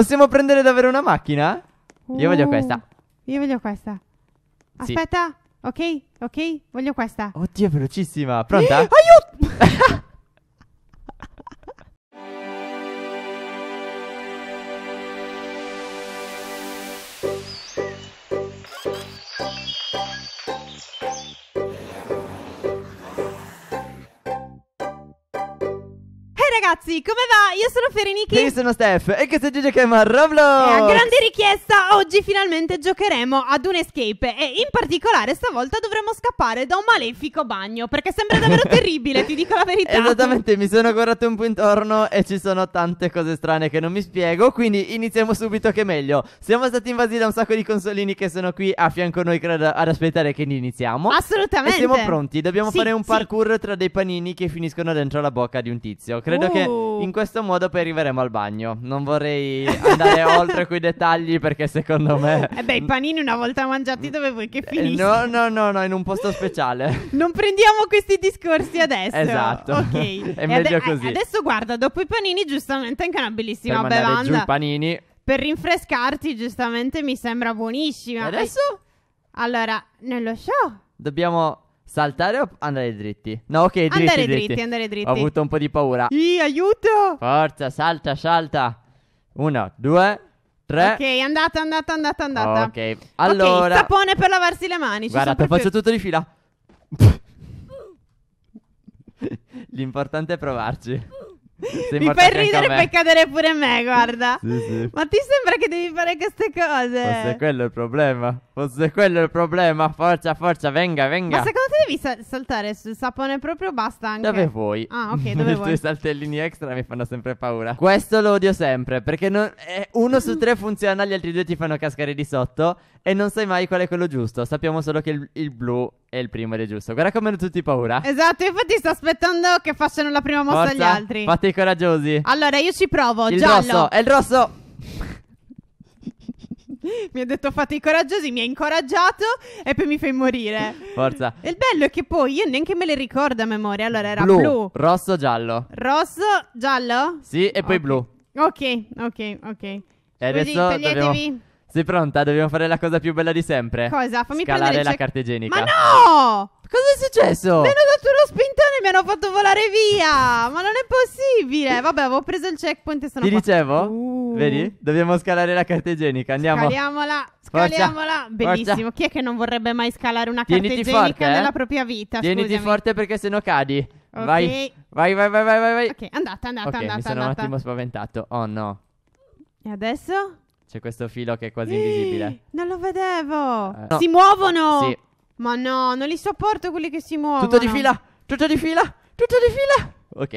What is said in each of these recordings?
Possiamo prendere davvero una macchina? Io voglio uh, questa. Io voglio questa. Sì. Aspetta. Ok, ok, voglio questa. Oddio, è velocissima. Pronta? Aiuto! ragazzi, come va? Io sono Ferenichi. E io sono Steph. E che se giochiamo a Roblox. E a grande richiesta, oggi finalmente giocheremo ad un escape. E in particolare, stavolta dovremo scappare da un malefico bagno. Perché sembra davvero terribile, ti dico la verità. Esattamente, mi sono guardato un po' intorno e ci sono tante cose strane che non mi spiego. Quindi iniziamo subito, che è meglio. Siamo stati invasi da un sacco di consolini che sono qui a fianco noi, credo, ad aspettare che iniziamo. Assolutamente. E siamo pronti. Dobbiamo sì, fare un parkour sì. tra dei panini che finiscono dentro la bocca di un tizio. Credo che uh. in questo modo poi arriveremo al bagno. Non vorrei andare oltre quei dettagli perché secondo me... Eh beh, i panini una volta mangiati dove vuoi che eh, finisca? No, no, no, no, in un posto speciale. non prendiamo questi discorsi adesso. Esatto. Ok. È e meglio ade- eh, così. Adesso guarda, dopo i panini giustamente anche una bellissima per bevanda. Giù i panini. Per rinfrescarti giustamente mi sembra buonissima. E adesso? Allora, nello show. Dobbiamo Saltare o andare dritti? No, ok, dritti. Andare dritti, dritti, andare dritti. Ho avuto un po' di paura. Ih, aiuto! Forza, salta, salta. Uno, due, tre. Ok, è andata, è andata, è andata, andata. Ok, allora. Ok, sapone per lavarsi le mani. Ci Guarda, ti faccio più... tutto di fila. L'importante è provarci. Mi fai ridere e fai cadere pure me, guarda. sì, sì. Ma ti sembra che devi fare queste cose? Forse quello è il problema. Forse quello è il problema. Forza, forza, venga, venga. Ma secondo te devi sal- saltare sul sapone proprio? Basta anche. Dove vuoi. Ah, ok, dove vuoi. I tuoi saltellini extra mi fanno sempre paura. Questo lo odio sempre perché non, eh, uno su tre funziona, gli altri due ti fanno cascare di sotto. E non sai mai qual è quello giusto. Sappiamo solo che il, il blu è il primo ed è giusto. Guarda come hanno tutti paura. Esatto, infatti sto aspettando che facciano la prima mossa Forza, agli altri. Fate i coraggiosi. Allora, io ci provo. Il giallo. rosso, è il rosso. mi ha detto fate i coraggiosi, mi ha incoraggiato e poi mi fai morire. Forza. E il bello è che poi io neanche me le ricordo a memoria. Allora era blu, blu. rosso, giallo. Rosso, giallo? Sì, e poi okay. blu. Ok, ok, ok. E Così, adesso toglietevi. Dobbiamo... Sei pronta? Dobbiamo fare la cosa più bella di sempre. Cosa? Fammi Scalare prendere la carta igienica. Ma no! Cosa è successo? Mi hanno dato uno spintone e mi hanno fatto volare via. Ma non è possibile. Vabbè, avevo preso il checkpoint e sono Ti qua. dicevo? Uh. Vedi? Dobbiamo scalare la carta igienica. Andiamo. Scaliamola. Scaliamola. Forza. Bellissimo. Forza. Chi è che non vorrebbe mai scalare una carta igienica forte, nella eh. propria vita? Tieniti scusami. forte perché sennò cadi. Okay. Vai. Vai, vai, vai, vai, vai. Ok, andata, andata, okay, andata. Mi sono andata. un attimo spaventato. Oh no. E adesso? C'è questo filo che è quasi invisibile. Non lo vedevo. Eh, no. Si muovono. Sì. Ma no, non li sopporto quelli che si muovono. Tutto di fila. Tutto di fila. Tutto di fila. Ok.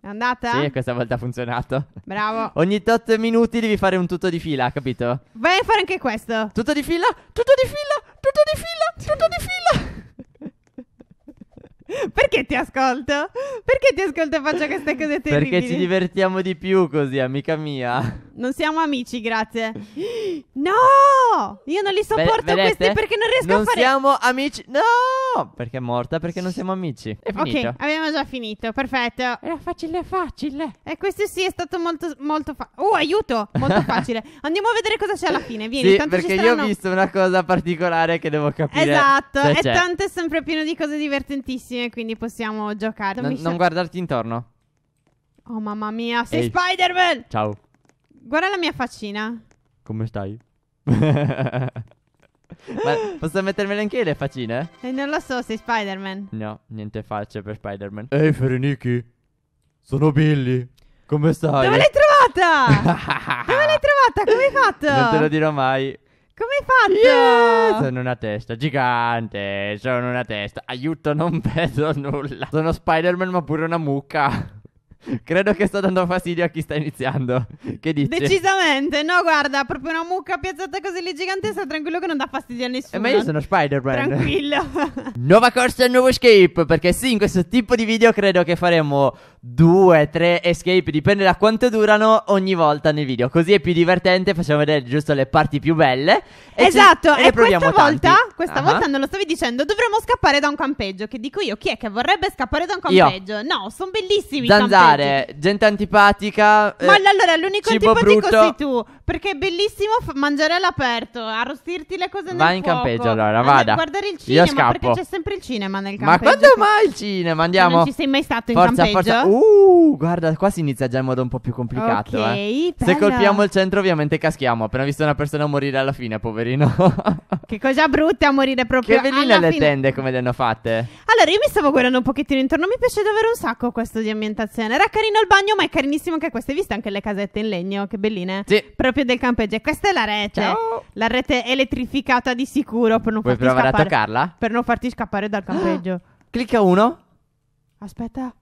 È andata? Sì, questa volta ha funzionato. Bravo. Ogni tot minuti devi fare un tutto di fila, capito? Vai a fare anche questo. Tutto di fila. Tutto di fila. Tutto di fila. Tutto di fila. Perché ti ascolto? Perché ti ascolto e faccio queste cose terribili? Perché ci divertiamo di più così, amica mia non siamo amici, grazie. No! Io non li sopporto Ve- questi perché non riesco non a fare. Non siamo amici. No! Perché è morta, perché non siamo amici. È finito. Ok, abbiamo già finito, perfetto. Era facile, facile. E questo sì è stato molto, molto facile. Oh, aiuto! Molto facile. Andiamo a vedere cosa c'è alla fine. Vieni, sì, tanto perché ci saranno... io ho visto una cosa particolare che devo capire. Esatto, e c'è. tanto è sempre pieno di cose divertentissime, quindi possiamo giocare. N- non guardarti intorno. Oh mamma mia, sei Ehi. Spider-Man! Ciao. Guarda la mia faccina. Come stai? Ma posso mettermele anche io le faccine? E eh, non lo so, sei Spider-Man. No, niente facce per Spider-Man. Ehi, Fereniki. Sono Billy. Come stai? Dove l'hai trovata? Dove l'hai trovata? Come hai fatto? Non te lo dirò mai. Come hai fatto? Yeah, sono una testa gigante. Sono una testa. Aiuto, non vedo nulla. Sono Spider-Man, ma pure una mucca. Credo che sto dando fastidio a chi sta iniziando. Che dici? Decisamente, no, guarda, proprio una mucca piazzata così lì gigantesca, tranquillo che non dà fastidio a nessuno. E eh, ma io sono Spider-Man. Tranquillo. nuova corsa, e nuovo escape, perché sì, in questo tipo di video credo che faremo due, tre escape, dipende da quanto durano ogni volta nel video. Così è più divertente, facciamo vedere giusto le parti più belle. E esatto, ci... e, e questa volta, questa uh-huh. volta non lo stavi dicendo, dovremmo scappare da un campeggio, che dico io, chi è che vorrebbe scappare da un campeggio? Io. No, sono bellissimi Zanzare. i campeggi gente antipatica. Ma eh, allora l'unico cibo antipatico brutto. sei tu. Perché è bellissimo f- mangiare all'aperto, arrostirti le cose nel Vai in fuoco, campeggio allora, vada. guardare il cinema, Io scappo. perché c'è sempre il cinema nel campeggio. Ma quando mai il cinema? Andiamo. Non ci sei mai stato in forza, campeggio? Forza. forza. Uh, guarda, qua si inizia già in modo un po' più complicato. Ok, eh. Se colpiamo il centro ovviamente caschiamo. Appena visto una persona morire alla fine, poverino. che cosa brutta morire proprio Che belline le tende come le hanno fatte. Allora, io mi stavo guardando un pochettino intorno, mi piace davvero un sacco questo di ambientazione. Era carino il bagno, ma è carinissimo anche questo. Hai visto anche le casette in legno, che belline. Sì. Pre- proprio del campeggio. questa è la rete. Ciao. La rete elettrificata di sicuro per non Vuoi farti provare scappare. a Per non farti scappare dal campeggio. Clicca uno. Aspetta.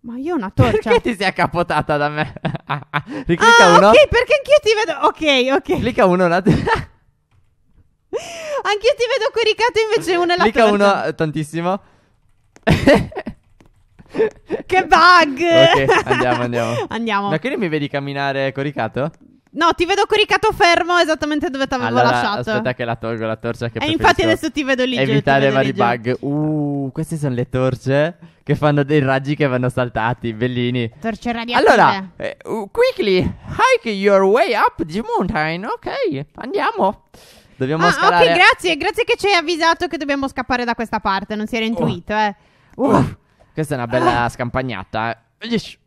Ma io ho una torcia. Perché ti sei accapotata da me? Riclicca ah, uno. Ok, perché anch'io ti vedo. Ok, ok. Clicca uno un anch'io ti vedo coricato invece uno è la Clicca torcia. uno tantissimo. che bug! Ok, andiamo, andiamo. Andiamo. Ma non mi vedi camminare coricato? No, ti vedo coricato fermo esattamente dove ti avevo allora, lasciato. Aspetta che la tolgo la torcia che E infatti adesso ti vedo lì. Evitare vari bug. Uh, queste sono le torce che fanno dei raggi che vanno saltati, bellini. Torce radiative. Allora, eh, uh, quickly, hike your way up the mountain. Ok, andiamo. Dobbiamo ah, scalare. Ok, grazie, grazie che ci hai avvisato che dobbiamo scappare da questa parte. Non si era uh. intuito, oh. eh. Uh. Uh. Questa è una bella ah. scampagnata.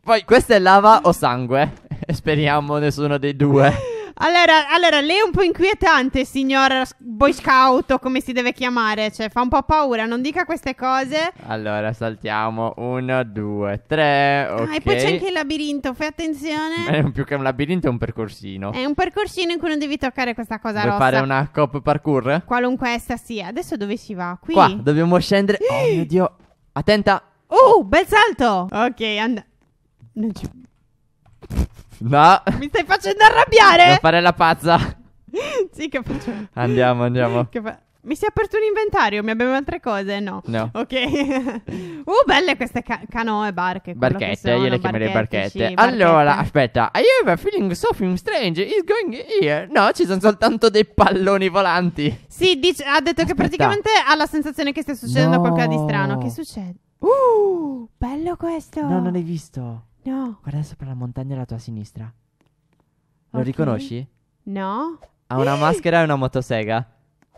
Poi, eh. questa è lava o sangue? Speriamo nessuno dei due. Allora, allora, lei è un po' inquietante, signor Boy Scout, o come si deve chiamare, cioè fa un po' paura, non dica queste cose. Allora, saltiamo, uno, due, tre, ok. Ah, e poi c'è anche il labirinto, fai attenzione. Ma È eh, più che un labirinto, è un percorsino. È un percorsino in cui non devi toccare questa cosa Vuoi rossa. fare una cop parkour? Qualunque essa sia. Adesso dove si va? Qui? Qua, dobbiamo scendere. oh mio Dio, attenta! Oh, bel salto! Ok, andiamo. Non ci... No. Mi stai facendo arrabbiare? Devo fare la pazza. sì, che faccio? Andiamo, andiamo. Che fa... Mi si è aperto un inventario, mi abbiamo altre cose? No. No. Ok. uh, belle queste ca- canoe, barche. Barchette, io le chiamerei barchette. Sì, allora, barchette. aspetta. I have a feeling so strange. It's going here. No, ci sono soltanto dei palloni volanti. Sì, dice, ha detto aspetta. che praticamente ha la sensazione che stia succedendo no. qualcosa di strano. Che succede? Uh, bello questo. No, non l'hai visto. No. Guarda sopra la montagna alla tua sinistra. Lo okay. riconosci? No. Ha una maschera e una motosega.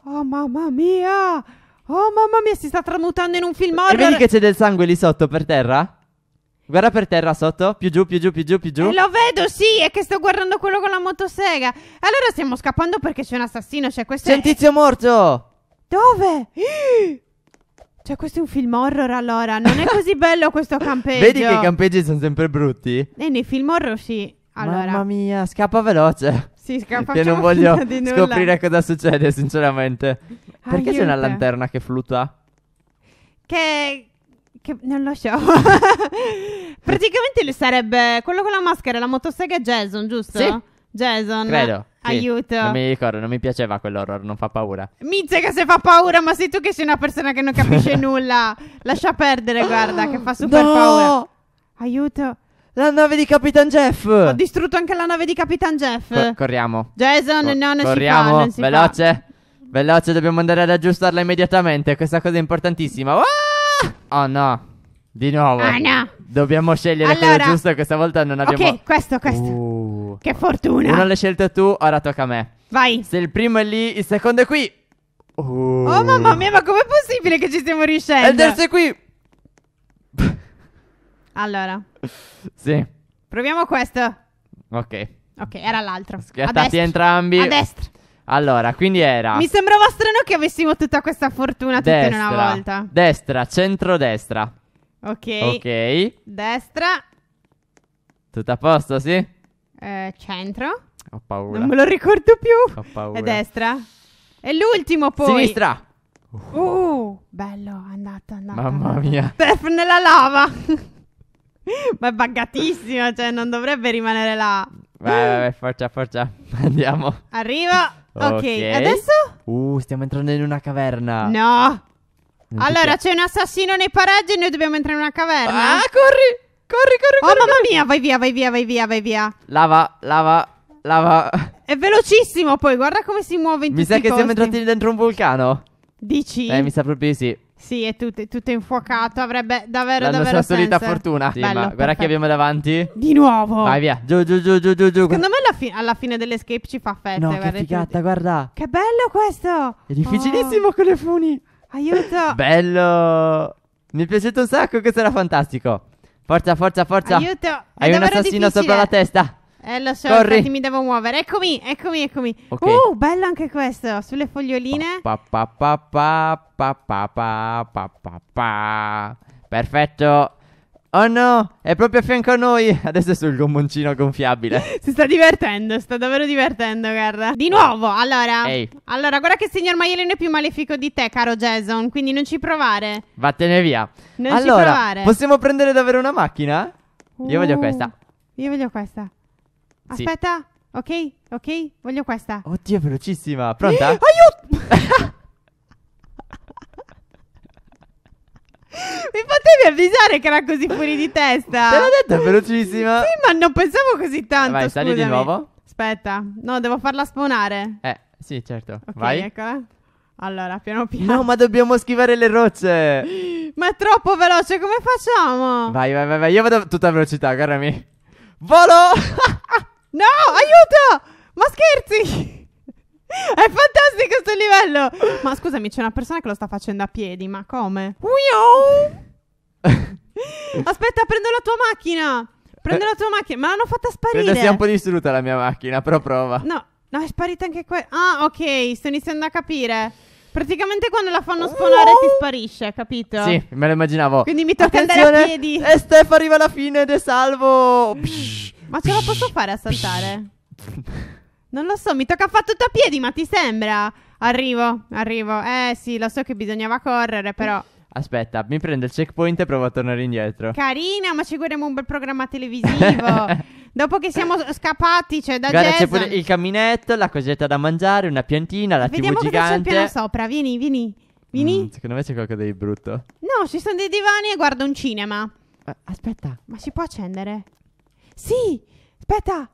Oh mamma mia! Oh mamma mia, si sta tramutando in un film horror. E vedi che c'è del sangue lì sotto per terra? Guarda per terra sotto, più giù, più giù, più giù, più giù. Eh, lo vedo, sì, è che sto guardando quello con la motosega. Allora stiamo scappando perché c'è un assassino, cioè questo C'è è... un tizio morto! Dove? Cioè, questo è un film horror allora. Non è così bello questo campeggio. Vedi che i campeggi sono sempre brutti? E eh, nei film horror sì. Allora. Mamma mia, scappa veloce. Sì, scappa veloce. Che non voglio scoprire cosa succede, sinceramente. Perché Aiuto. c'è una lanterna che flutta? Che. Che non lo so. Praticamente lui sarebbe quello con la maschera la motosega è Jason, giusto? Sì. Jason. Credo. Sì. Aiuto. Non mi ricordo, non mi piaceva quell'horror, non fa paura. che se fa paura, ma sei tu che sei una persona che non capisce nulla. Lascia perdere, guarda, che fa super no! paura. Aiuto. La nave di Capitan Jeff. Ho distrutto anche la nave di Capitan Jeff. Co- corriamo. Jason, Co- no, non corriamo. si fa. Non si veloce. Fa. Veloce, dobbiamo andare ad aggiustarla immediatamente. Questa cosa è importantissima. Ah! Oh no. Di nuovo. Ah no. Dobbiamo scegliere allora... quello giusto. Questa volta non abbiamo... Ok, questo, questo. Uh. Che fortuna. Una l'hai scelta tu, ora tocca a me. Vai. Se il primo è lì, il secondo è qui. Oh, oh mamma mia, ma com'è possibile che ci stiamo riuscendo? E il terzo è qui. allora. Sì. Proviamo questo. Ok. Ok, era l'altro. Schiattati entrambi. A destra. Allora, quindi era. Mi sembrava strano che avessimo tutta questa fortuna tutte destra, in una volta. Destra, centrodestra. Ok. Ok. Destra. Tutto a posto, sì? Eh, centro. Ho paura. Non me lo ricordo più. Ho paura. E destra. E l'ultimo poi. Sinistra. Uh, uh bello, andata, andato. Mamma mia. Steph nella lava. Ma è buggatissima, cioè non dovrebbe rimanere là. Vai, vai, vai, forza, forza. Andiamo. Arriva. Ok, adesso? Uh, stiamo entrando in una caverna. No. Non allora, c'è un assassino nei paraggi e noi dobbiamo entrare in una caverna. Ah, corri! Corri, corri, corri. Oh, mamma corri. mia, vai via, vai via, vai via, vai via. Lava, lava, lava. È velocissimo poi, guarda come si muove in mi tutti i Mi sa che siamo entrati dentro un vulcano. Dici? Eh, mi sa proprio di sì. Sì, è tutto, è tutto infuocato. Avrebbe davvero, La davvero nostra solita fortuna. Sì, Bello, ma guarda che abbiamo davanti. Di nuovo. Vai via. Giù, giù, giù, giù, giù. Secondo me alla, fi- alla fine dell'escape ci fa fette. No, guarda, che figata, tu... guarda. Che bello questo. È difficilissimo oh. con le funi. Aiuto. Bello. Mi è piaciuto un sacco, questo era fantastico. Forza, forza, forza. Aiuto. Hai un assassino difficile. sopra la testa. Eh, lo so, Corri. infatti mi devo muovere. Eccomi, eccomi, eccomi. Okay. Uh, bello anche questo, sulle foglioline. Pa, pa, pa, pa, pa, pa, pa, pa, pa, pa. Perfetto. Oh no, è proprio a fianco a noi. Adesso è sul gommoncino gonfiabile. si sta divertendo, sta davvero divertendo, guarda. Di nuovo, allora. Ehi. Allora, guarda che il signor maialino è più malefico di te, caro Jason. Quindi non ci provare. Vattene via. Non allora, ci provare. Possiamo prendere davvero una macchina? Uh, io voglio uh, questa. Io voglio questa. Aspetta. Sì. Ok, ok, voglio questa. Oddio, velocissima. Pronta? Aiuto! Mi potevi avvisare che era così fuori di testa? Te l'ho detto, velocissima. Sì, ma non pensavo così tanto. Vai, sali di nuovo. Aspetta, no, devo farla spawnare. Eh, sì, certo. Ok, Vai. eccola. Allora, piano piano. No, ma dobbiamo schivare le rocce. ma è troppo veloce, come facciamo? Vai, vai, vai, vai. Io vado a tutta velocità, guardami. Volo! no, aiuto! Ma scherzi! È fantastico sto livello. Ma scusami, c'è una persona che lo sta facendo a piedi, ma come? Aspetta, prendo la tua macchina. Prendo la tua eh. macchina. Ma l'hanno fatta sparire. Credo sia un po' distrutta la mia macchina, però prova. No, no, è sparita anche quella. Ah, ok, sto iniziando a capire. Praticamente quando la fanno spawnare wow. ti uh! sparisce, capito? Sì, me lo immaginavo. Quindi mi tocca Attenzione, andare a piedi. E eh, Steph arriva alla fine ed è salvo. Psh, Ma ce psh, la posso fare a saltare? Psh. Non lo so, mi tocca fare tutto a piedi, ma ti sembra? Arrivo, arrivo. Eh sì, lo so che bisognava correre, però. Aspetta, mi prendo il checkpoint e provo a tornare indietro. Carina, ma ci guardiamo un bel programma televisivo. Dopo che siamo scappati, cioè da Guarda, Jason. c'è pure il caminetto, la cosetta da mangiare, una piantina, la Vediamo TV gigante. Vediamo c'è il piano sopra, vieni, vieni. Vieni. Mm, secondo me c'è qualcosa di brutto. No, ci sono dei divani e guardo un cinema. Eh, aspetta. Ma si può accendere? Sì, aspetta.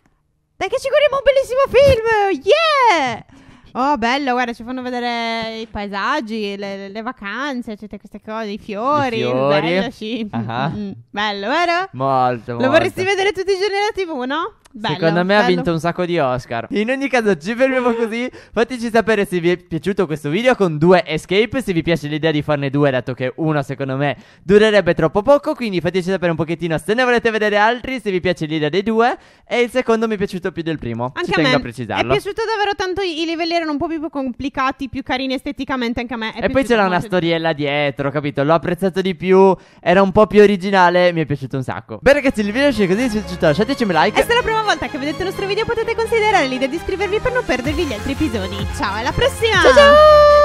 Dai che ci guardiamo un bellissimo film! Yeah! Oh, bello, guarda, ci fanno vedere i paesaggi, le, le vacanze, tutte queste cose, i fiori. I fiori. Bello, sì. Uh-huh. Mm, bello, vero? Molto, Lo molto. vorresti vedere tutti i giorni da TV, no? Bello, Secondo me bello. ha vinto un sacco di Oscar. In ogni caso, ci fermiamo così. Fateci sapere se vi è piaciuto questo video con due escape. Se vi piace l'idea di farne due, dato che uno, secondo me, durerebbe troppo poco. Quindi fateci sapere un pochettino se ne volete vedere altri. Se vi piace l'idea dei due. E il secondo mi è piaciuto più del primo. Anche ci tengo a precisarlo. Mi è piaciuto davvero tanto. I livelli erano un po' più complicati, più carini esteticamente. Anche a me. e poi c'era una storiella di... dietro, capito? L'ho apprezzato di più. Era un po' più originale. Mi è piaciuto un sacco. Beh, ragazzi, il video è così. Se vi è piaciuto, lasciateci un like. E se la prova prossima volta che vedete il nostro video potete considerare l'idea di iscrivervi per non perdervi gli altri episodi. Ciao, alla prossima! Ciao ciao!